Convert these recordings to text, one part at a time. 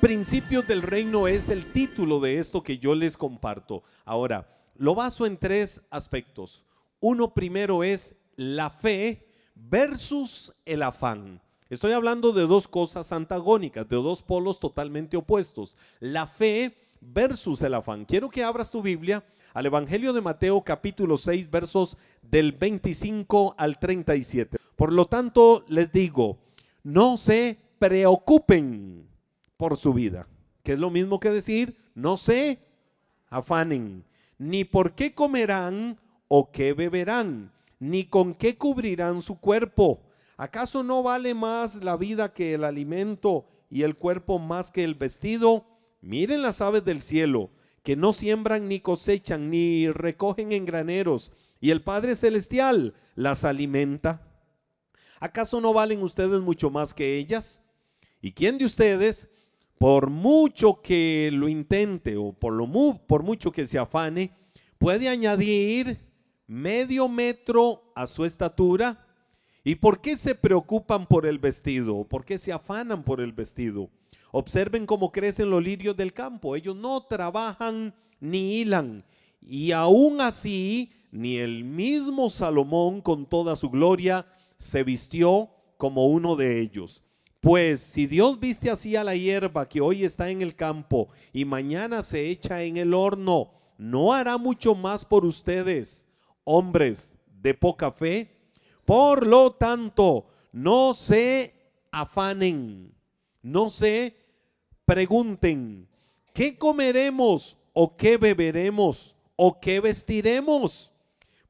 Principios del reino es el título de esto que yo les comparto. Ahora, lo baso en tres aspectos. Uno primero es la fe versus el afán. Estoy hablando de dos cosas antagónicas, de dos polos totalmente opuestos. La fe versus el afán. Quiero que abras tu Biblia al Evangelio de Mateo capítulo 6 versos del 25 al 37. Por lo tanto, les digo, no se preocupen por su vida, que es lo mismo que decir, no sé, afanen, ni por qué comerán o qué beberán, ni con qué cubrirán su cuerpo. ¿Acaso no vale más la vida que el alimento y el cuerpo más que el vestido? Miren las aves del cielo, que no siembran ni cosechan ni recogen en graneros, y el Padre Celestial las alimenta. ¿Acaso no valen ustedes mucho más que ellas? ¿Y quién de ustedes, por mucho que lo intente o por, lo por mucho que se afane, puede añadir medio metro a su estatura. ¿Y por qué se preocupan por el vestido? ¿Por qué se afanan por el vestido? Observen cómo crecen los lirios del campo. Ellos no trabajan ni hilan. Y aún así, ni el mismo Salomón con toda su gloria se vistió como uno de ellos. Pues si Dios viste así a la hierba que hoy está en el campo y mañana se echa en el horno, ¿no hará mucho más por ustedes, hombres de poca fe? Por lo tanto, no se afanen, no se pregunten, ¿qué comeremos o qué beberemos o qué vestiremos?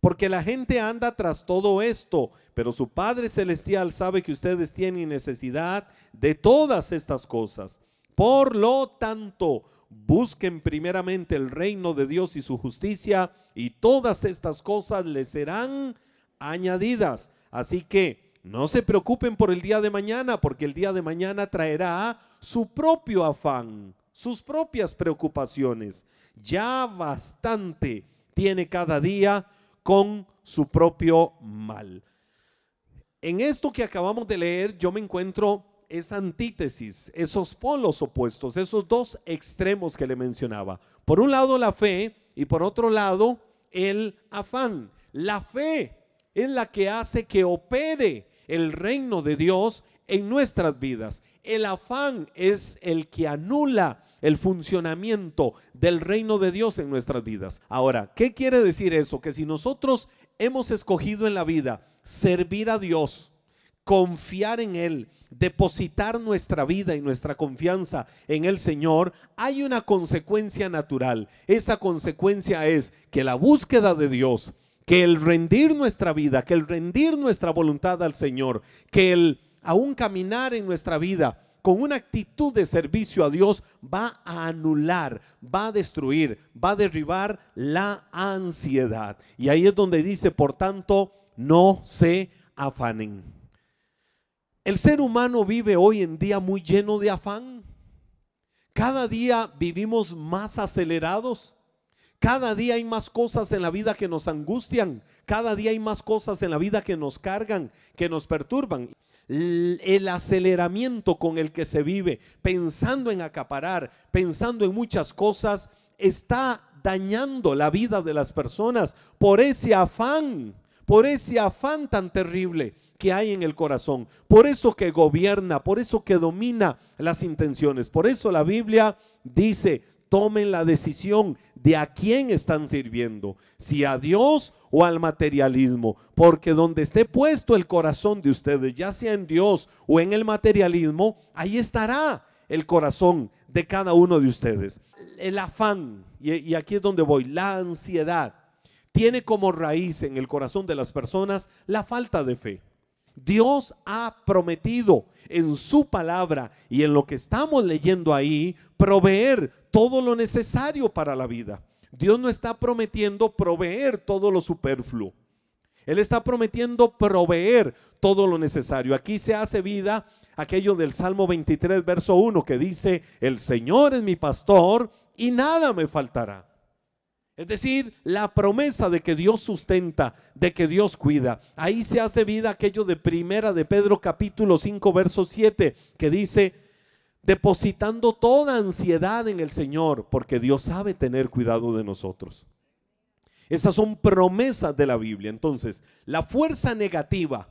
Porque la gente anda tras todo esto, pero su Padre Celestial sabe que ustedes tienen necesidad de todas estas cosas. Por lo tanto, busquen primeramente el reino de Dios y su justicia, y todas estas cosas les serán añadidas. Así que no se preocupen por el día de mañana, porque el día de mañana traerá su propio afán, sus propias preocupaciones. Ya bastante tiene cada día con su propio mal. En esto que acabamos de leer, yo me encuentro esa antítesis, esos polos opuestos, esos dos extremos que le mencionaba. Por un lado la fe y por otro lado el afán. La fe es la que hace que opere el reino de Dios en nuestras vidas. El afán es el que anula el funcionamiento del reino de Dios en nuestras vidas. Ahora, ¿qué quiere decir eso? Que si nosotros hemos escogido en la vida servir a Dios, confiar en Él, depositar nuestra vida y nuestra confianza en el Señor, hay una consecuencia natural. Esa consecuencia es que la búsqueda de Dios, que el rendir nuestra vida, que el rendir nuestra voluntad al Señor, que el aún caminar en nuestra vida con una actitud de servicio a Dios va a anular, va a destruir, va a derribar la ansiedad. Y ahí es donde dice, por tanto, no se afanen. El ser humano vive hoy en día muy lleno de afán. Cada día vivimos más acelerados. Cada día hay más cosas en la vida que nos angustian, cada día hay más cosas en la vida que nos cargan, que nos perturban. El aceleramiento con el que se vive, pensando en acaparar, pensando en muchas cosas, está dañando la vida de las personas por ese afán, por ese afán tan terrible que hay en el corazón, por eso que gobierna, por eso que domina las intenciones. Por eso la Biblia dice, tomen la decisión de a quién están sirviendo, si a Dios o al materialismo, porque donde esté puesto el corazón de ustedes, ya sea en Dios o en el materialismo, ahí estará el corazón de cada uno de ustedes. El afán, y, aquí es donde voy, la ansiedad, tiene como raíz en el corazón de las personas la falta de fe. Dios ha prometido en su palabra y en lo que estamos leyendo ahí, proveer todo lo necesario para la vida. Dios no está prometiendo proveer todo lo superfluo. Él está prometiendo proveer todo lo necesario. Aquí se hace vida aquello del Salmo 23, verso 1, que dice, el Señor es mi pastor y nada me faltará. Es decir, la promesa de que Dios sustenta, de que Dios cuida. Ahí se hace vida aquello de primera de Pedro capítulo 5 verso 7 que dice, depositando toda ansiedad en el Señor, porque Dios sabe tener cuidado de nosotros. Esas son promesas de la Biblia. Entonces, la fuerza negativa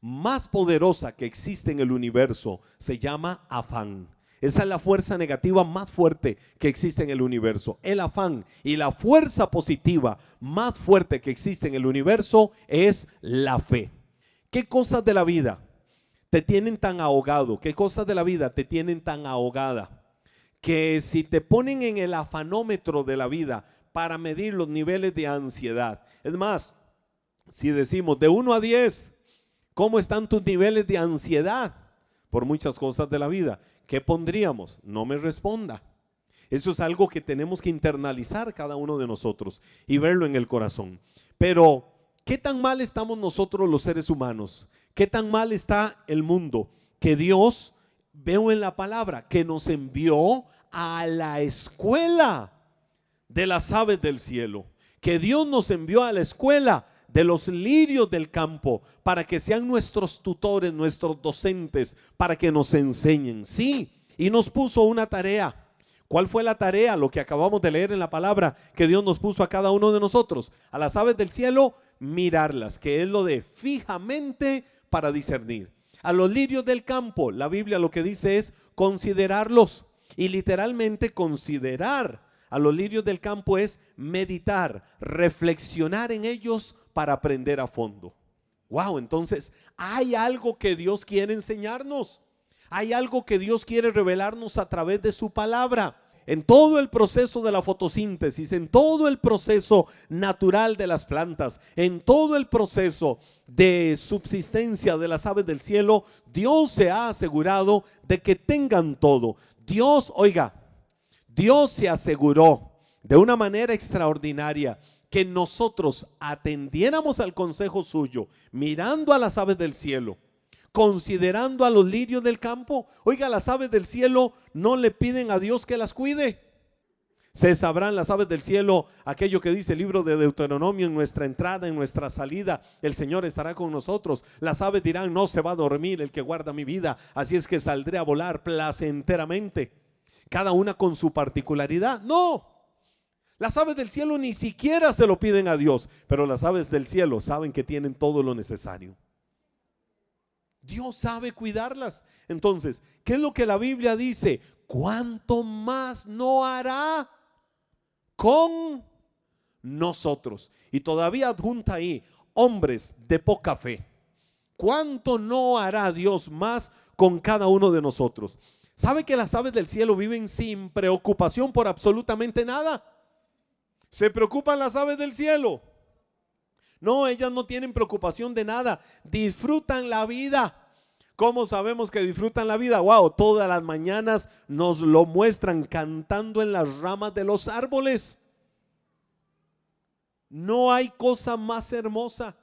más poderosa que existe en el universo se llama afán. Esa es la fuerza negativa más fuerte que existe en el universo. El afán y la fuerza positiva más fuerte que existe en el universo es la fe. ¿Qué cosas de la vida te tienen tan ahogado? ¿Qué cosas de la vida te tienen tan ahogada? Que si te ponen en el afanómetro de la vida para medir los niveles de ansiedad. Es más, si decimos de 1 a 10, ¿cómo están tus niveles de ansiedad? Por muchas cosas de la vida. ¿Qué pondríamos? No me responda. Eso es algo que tenemos que internalizar cada uno de nosotros y verlo en el corazón. Pero, ¿qué tan mal estamos nosotros los seres humanos? ¿Qué tan mal está el mundo? Que Dios, veo en la palabra, que nos envió a la escuela de las aves del cielo. Que Dios nos envió a la escuela de los lirios del campo, para que sean nuestros tutores, nuestros docentes, para que nos enseñen. Sí, y nos puso una tarea. ¿Cuál fue la tarea? Lo que acabamos de leer en la palabra que Dios nos puso a cada uno de nosotros. A las aves del cielo, mirarlas, que es lo de fijamente para discernir. A los lirios del campo, la Biblia lo que dice es considerarlos. Y literalmente considerar a los lirios del campo es meditar, reflexionar en ellos para aprender a fondo. Wow, entonces hay algo que Dios quiere enseñarnos. Hay algo que Dios quiere revelarnos a través de su palabra. En todo el proceso de la fotosíntesis, en todo el proceso natural de las plantas, en todo el proceso de subsistencia de las aves del cielo, Dios se ha asegurado de que tengan todo. Dios, oiga, Dios se aseguró de una manera extraordinaria que nosotros atendiéramos al consejo suyo, mirando a las aves del cielo, considerando a los lirios del campo. Oiga, las aves del cielo no le piden a Dios que las cuide. Se sabrán las aves del cielo, aquello que dice el libro de Deuteronomio, en nuestra entrada, en nuestra salida, el Señor estará con nosotros. Las aves dirán, no se va a dormir el que guarda mi vida, así es que saldré a volar placenteramente, cada una con su particularidad. No, las aves del cielo ni siquiera se lo piden a Dios, pero las aves del cielo saben que tienen todo lo necesario. Dios sabe cuidarlas. Entonces, ¿qué es lo que la Biblia dice? ¿Cuánto más no hará con nosotros? Y todavía adjunta ahí, hombres de poca fe. ¿Cuánto no hará Dios más con cada uno de nosotros? ¿Sabe que las aves del cielo viven sin preocupación por absolutamente nada? Se preocupan las aves del cielo. No, ellas no tienen preocupación de nada. Disfrutan la vida. ¿Cómo sabemos que disfrutan la vida? Wow, todas las mañanas nos lo muestran cantando en las ramas de los árboles. No hay cosa más hermosa.